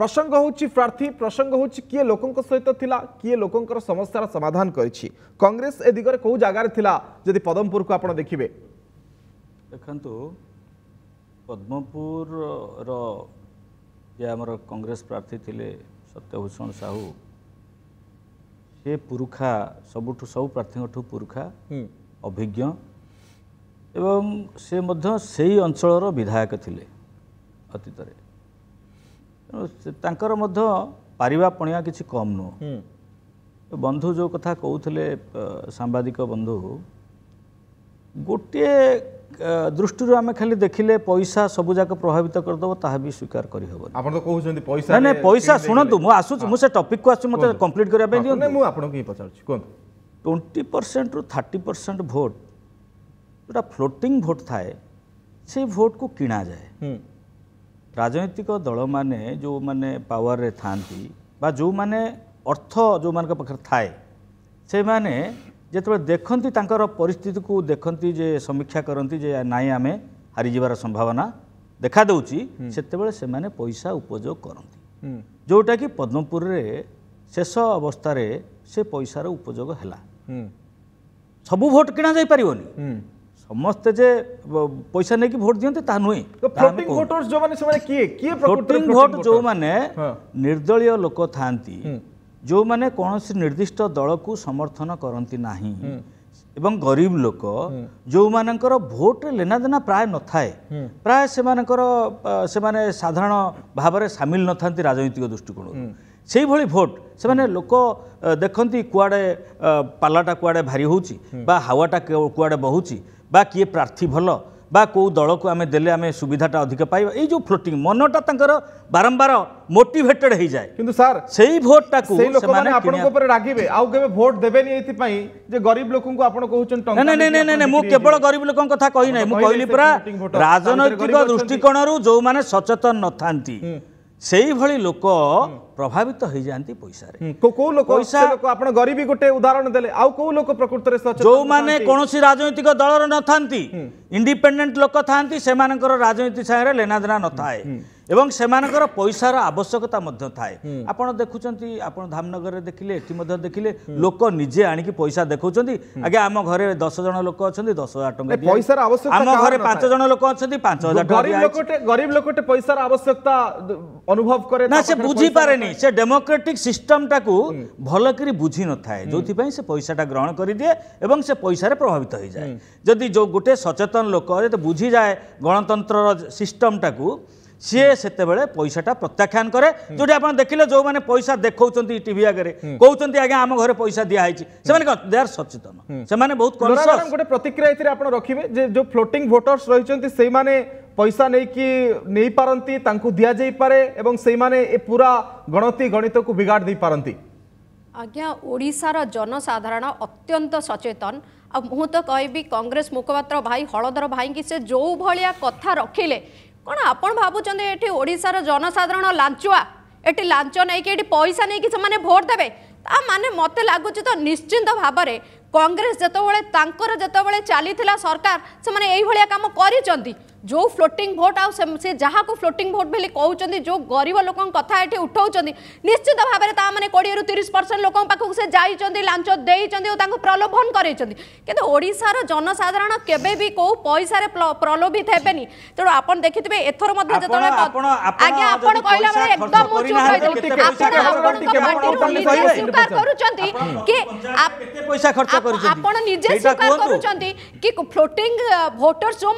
ପ୍ରସଙ୍ଗ ହେଉଛି ପ୍ରାର୍ଥୀ ପ୍ରସଙ୍ଗ ହେଉଛି କିଏ ଲୋକଙ୍କ ସହିତ ଥିଲା କିଏ ଲୋକଙ୍କର ସମସ୍ୟାର ସମାଧାନ କରିଛି କଂଗ୍ରେସ ଏ ଦିଗରେ କେଉଁ ଜାଗାରେ ଥିଲା ଯଦି ପଦ୍ମପୁରକୁ ଆପଣ ଦେଖିବେ ଦେଖନ୍ତୁ ପଦ୍ମପୁରର ଯେ ଆମର କଂଗ୍ରେସ ପ୍ରାର୍ଥୀ ଥିଲେ ସତ୍ୟଭୂଷଣ ସାହୁ ସେ ପୁରୁଖା ସବୁଠୁ ସବୁ ପ୍ରାର୍ଥୀଙ୍କଠୁ ପୁରୁଖା ଅଭିଜ୍ଞ ଏବଂ ସେ ମଧ୍ୟ ସେଇ ଅଞ୍ଚଳର ବିଧାୟକ ଥିଲେ ଅତୀତରେ ତାଙ୍କର ମଧ୍ୟ ପାରିବା ପଣିବା କିଛି କମ୍ ନୁହଁ ବନ୍ଧୁ ଯେଉଁ କଥା କହୁଥିଲେ ସାମ୍ବାଦିକ ବନ୍ଧୁ ଗୋଟିଏ ଦୃଷ୍ଟିରୁ ଆମେ ଖାଲି ଦେଖିଲେ ପଇସା ସବୁଯାକ ପ୍ରଭାବିତ କରିଦେବ ତାହା ବି ସ୍ୱୀକାର କରିହେବନି ଆପଣ ତ କହୁଛନ୍ତି ପଇସା ନାଇଁ ନାଇଁ ପଇସା ଶୁଣନ୍ତୁ ମୁଁ ଆସୁଛି ମୁଁ ସେ ଟପିକ୍କୁ ଆସୁଛି ମୋତେ କମ୍ପ୍ଲିଟ୍ କରିବା ପାଇଁ ଦିଅନ୍ତୁ ମୁଁ ଆପଣଙ୍କୁ ହିଁ ପଚାରୁଛି କୁହନ୍ତୁ ଟ୍ୱେଣ୍ଟି ପରସେଣ୍ଟରୁ ଥାର୍ଟି ପରସେଣ୍ଟ ଭୋଟ୍ ଯେଉଁଟା ଫ୍ଲୋଟିଂ ଭୋଟ୍ ଥାଏ ସେଇ ଭୋଟ୍କୁ କିଣାଯାଏ ରାଜନୈତିକ ଦଳମାନେ ଯେଉଁମାନେ ପାୱାରରେ ଥାଆନ୍ତି ବା ଯେଉଁମାନେ ଅର୍ଥ ଯେଉଁମାନଙ୍କ ପାଖରେ ଥାଏ ସେମାନେ ଯେତେବେଳେ ଦେଖନ୍ତି ତାଙ୍କର ପରିସ୍ଥିତିକୁ ଦେଖନ୍ତି ଯେ ସମୀକ୍ଷା କରନ୍ତି ଯେ ନାଇଁ ଆମେ ହାରିଯିବାର ସମ୍ଭାବନା ଦେଖାଦେଉଛି ସେତେବେଳେ ସେମାନେ ପଇସା ଉପଯୋଗ କରନ୍ତି ଯେଉଁଟାକି ପଦ୍ମପୁରରେ ଶେଷ ଅବସ୍ଥାରେ ସେ ପଇସାର ଉପଯୋଗ ହେଲା ସବୁ ଭୋଟ୍ କିଣା ଯାଇପାରିବନି ସମସ୍ତେ ଯେ ପଇସା ନେଇକି ଭୋଟ ଦିଅନ୍ତି ତାହା ନୁହେଁ ଫ୍ଲୋଟିଂ ଭୋଟ ଯେଉଁମାନେ ନିର୍ଦ୍ଦଳୀୟ ଲୋକ ଥାଆନ୍ତି ଯେଉଁମାନେ କୌଣସି ନିର୍ଦ୍ଦିଷ୍ଟ ଦଳକୁ ସମର୍ଥନ କରନ୍ତି ନାହିଁ ଏବଂ ଗରିବ ଲୋକ ଯେଉଁମାନଙ୍କର ଭୋଟରେ ଲେନାଦେନା ପ୍ରାୟ ନଥାଏ ପ୍ରାୟ ସେମାନଙ୍କର ସେମାନେ ସାଧାରଣ ଭାବରେ ସାମିଲ ନଥାନ୍ତି ରାଜନୈତିକ ଦୃଷ୍ଟିକୋଣରୁ সেইভাবে ଭୋଟ ସେମାନେ ଲୋକ ଦେଖନ୍ତି କୁଆଡ଼େ ପାଲାଟା କୁଆଡ଼େ ଭାରି ହେଉଛି ବା ହାୱାଟା କୁଆଡ଼େ বহুচি বা কিয়ে প্রার্থী ভাল বা কেউ দলকে আমি দেলে আমি সুবিধাটা অধিক পাইবা এই যে ফ্লোটিং মনটা তাঁর বারম্বার মোটিভেটেড হয়ে যায় কিন্তু স্যার সেই ভোটটা সেই লোকমানে আপনার উপরে রাগিবে আউ কেবে ভোট দেবেনি এইপাই যে গরিব লোকଙ୍କୁ আপন কহুচন টঙ্কা না না না না মু কেবল গরিব লোকଙ୍କ কথা কই নাই মু কইলি পুরা রাজনৈতিক দৃষ্টিকোণରୁ যো মানে সচেতন নথান্তি ସେଇଭଳି ଲୋକ ପ୍ରଭାବିତ ହେଇଯାନ୍ତି ପଇସାରେ କୋଉ ଲୋକ ପଇସା ଆପଣ ଗରିବ ଗୋଟେ ଉଦାହରଣ ଦେଲେ ଆଉ କୋଉ ଲୋକ ପ୍ରକୃତରେ ଯୋଉମାନେ କୌଣସି ରାଜନୈତିକ ଦଳର ନଥାନ୍ତି ଇଣ୍ଡିପେଣ୍ଡେଣ୍ଟ ଲୋକ ଥାନ୍ତି ସେମାନଙ୍କର ରାଜନୀତି ସାଙ୍ଗରେ ଲେନାଦେନା ନଥାଏ এবং সেମାନଙ୍କର ପଇସାର ଆବଶ୍ୟକତା ମଧ୍ୟ ଥାଏ ଆପଣ ଦେଖୁଛନ୍ତି ଆପଣ ଧାମନଗରରେ ଦେଖିଲେ ଏଠି ମଧ୍ୟ ଦେଖିଲେ ଲୋକ ନିଜେ ଆଣିକି ପଇସା ଦେଖାଉଛନ୍ତି ଆଜ୍ଞା ଆମ ଘରେ ଦଶ ଜଣ ଲୋକ ଅଛନ୍ତି ଦଶ ହଜାର ଟଙ୍କା ପଇସାର ଆବଶ୍ୟକ ଆମ ଘରେ ପାଞ୍ଚ ଜଣ ଲୋକ ଅଛନ୍ତି ପାଞ୍ଚ ହଜାର ଟଙ୍କା ଗରିବ ଲୋକଟେ ପଇସାର ଆବଶ୍ୟକତା ଅନୁଭବ କରେ ନା ସେ ବୁଝିପାରେନି ସେ ଡେମୋକ୍ରେଟିକ ସିଷ୍ଟମଟାକୁ ଭଲକରି ବୁଝି ନଥାଏ ଯୋଉଥିପାଇଁ ସେ ପଇସାଟା ଗ୍ରହଣ କରିଦିଏ ଏବଂ ସେ ପଇସାରେ ପ୍ରଭାବିତ ହୋଇଯାଏ ଯଦି ଯୋଉ ଗୋଟେ ସଚେତନ ଲୋକ ଯଦି ବୁଝିଯାଏ ଗଣତନ୍ତ୍ରର ସିଷ୍ଟମଟାକୁ ସିଏ ସେତେବେଳେ ପଇସାଟା ପ୍ରତ୍ୟାଖ୍ୟାନ କରେ ଯେଉଁଠି ଆପଣ ଦେଖିଲେ ଯେଉଁମାନେ ପଇସା ଦେଖାଉଛନ୍ତି ଟିଭି ଆଗରେ କହୁଛନ୍ତି ଆଜ୍ଞା ଆମ ଘରେ ପଇସା ଦିଆହେଇଛି ସେମାନେ କ'ଣ ଦେ ଆର୍ ସଚେତନ ସେମାନେ ବହୁତ ଗୋଟେ ପ୍ରତିକ୍ରିୟା ଏଥିରେ ଆପଣ ରଖିବେ ଯେ ଯେଉଁ ଫ୍ଲୋଟିଂ ଭୋଟର୍ସ ରହିଛନ୍ତି ସେଇମାନେ ପଇସା ନେଇକି ନେଇପାରନ୍ତି ତାଙ୍କୁ ଦିଆଯାଇପାରେ ଏବଂ ସେଇମାନେ ଏ ପୁରା ଗଣତି ଗଣିତକୁ ବିଗାଡ଼ ଦେଇପାରନ୍ତି ଆଜ୍ଞା ଓଡ଼ିଶାର ଜନସାଧାରଣ ଅତ୍ୟନ୍ତ ସଚେତନ ଆଉ ମୁଁ ତ କହିବି କଂଗ୍ରେସ ମୁଖପାତ୍ର ଭାଇ ହଳଧର ଭାଇଙ୍କି ସେ ଯେଉଁ ଭଳିଆ କଥା ରଖିଲେ କ'ଣ ଆପଣ ଭାବୁଛନ୍ତି ଏଠି ଓଡ଼ିଶାର ଜନସାଧାରଣ ଲାଞ୍ଚୁଆ ଏଠି ଲାଞ୍ଚ ନେଇକି ଏଠି ପଇସା ନେଇକି ସେମାନେ ଭୋଟ ଦେବେ ତା ମାନେ ମୋତେ ଲାଗୁଛି ତ ନିଶ୍ଚିନ୍ତ ଭାବରେ କଂଗ୍ରେସ ଯେତେବେଳେ ତାଙ୍କର ଯେତେବେଳେ ଚାଲିଥିଲା ସରକାର ସେମାନେ ଏଇଭଳିଆ କାମ କରିଛନ୍ତି जो फ्लोटिंग भोट आउ से जहाँ को फ्लोटिंग भोट बोली कौन जो गरीब लोक कथा ये उठाऊँ निश्चित भाव में कोड़े तीस परसेंट लोक से जाइंट लाच दे प्रलोभन कर जनसाधारण के कौ पैसा प्रलोभित हे तेणु आप देखिए एथर कि फ्लोटिंग भोटर्स जो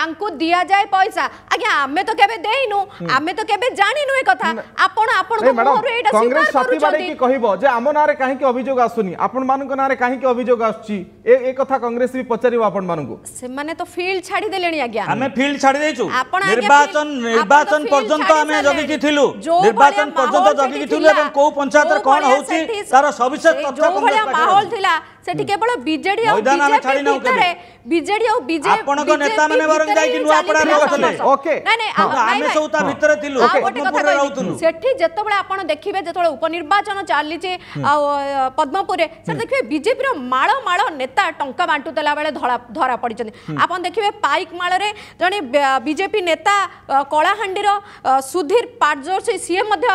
তাঙ্কু দিয়া যায় পয়সা আজ্ঞা আমি তো কেবে দেইনু আমি তো কেবে জানিনু এ কথা আপন আপন কো মোর এইটা কংগ্রেস সাতিবারে কি কইব যে আম কাহি কি অভিযোগ আসুনি আপন মানক নারে কাহি কি অভিযোগ আসছি এ এ কথা কংগ্রেস বি পচারিব আপন মানকু মানে তো ফিল্ড ছাড়ি দেলেনি আজ্ঞা আমি ফিল্ড ছাড়ি দেইছু নির্বাচন নির্বাচন পর্যন্ত আমি জগি কি থিলু নির্বাচন পর্যন্ত জগি কি থিলু এবং কো পঞ্চায়েতর কোন হউছি তার সবিশেষ তথ্য কংগ্রেস মাহল থিলা ସେଠି କେବଳ ବିଜେଡି ଆଉ ବିଜେପି ଭିତରେ ବିଜେଡି ଆଉ ବିଜେପି ଆପଣଙ୍କ ନେତାମାନେ ବରଂ ଯାଇକି ନୂଆପଡା ରହୁଥିଲେ ଓକେ ନାଇଁ ନାଇଁ ଆମେ ସବୁ ତା ଭିତରେ ଥିଲୁ ପଦ୍ମପୁରରେ ରହୁଥିଲୁ ସେଠି ଯେତେବେଳେ ଆପଣ ଦେଖିବେ ଯେତେବେଳେ ଉପନିର୍ବାଚନ ଚାଲିଛି ଆଉ ପଦ୍ମପୁରରେ ସେ ଦେଖିବେ ବିଜେପିର ମାଳ ମାଳ ନେତା ଟଙ୍କା ବାଣ୍ଟୁଥିଲା ବେଳେ ଧରା ପଡିଛନ୍ତି ଆପଣ ଦେଖିବେ ପାଇକ ମାଳରେ ଜଣେ ବିଜେପି ନେତା କଳାହାଣ୍ଡିର ସୁଧୀର ପାଟଜୋରସି ସିଏ ମଧ୍ୟ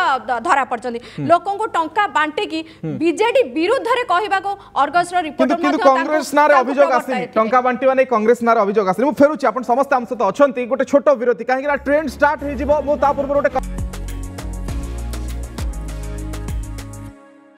ଧରା ପଡିଛନ୍ତି ଲୋକଙ୍କୁ ଟଙ୍କା ବାଣ୍ଟିକି ବିଜେଡି ବିରୁଦ୍ଧରେ କହିବାକୁ ଅର୍ଗସ কিন্তু কংগ্রেস নারে অভিযোগ আসলি টঙ্কা বন্টি মানে কংগ্রেস নারে অভিযোগ আসলি ম ফেরুছি আপন সমস্ত আমসতে আছেনটি গটে ছোট বিরতি কানে ট্রেন্ড স্টার্ট হইজিবো ও তা পূর্বের ওটে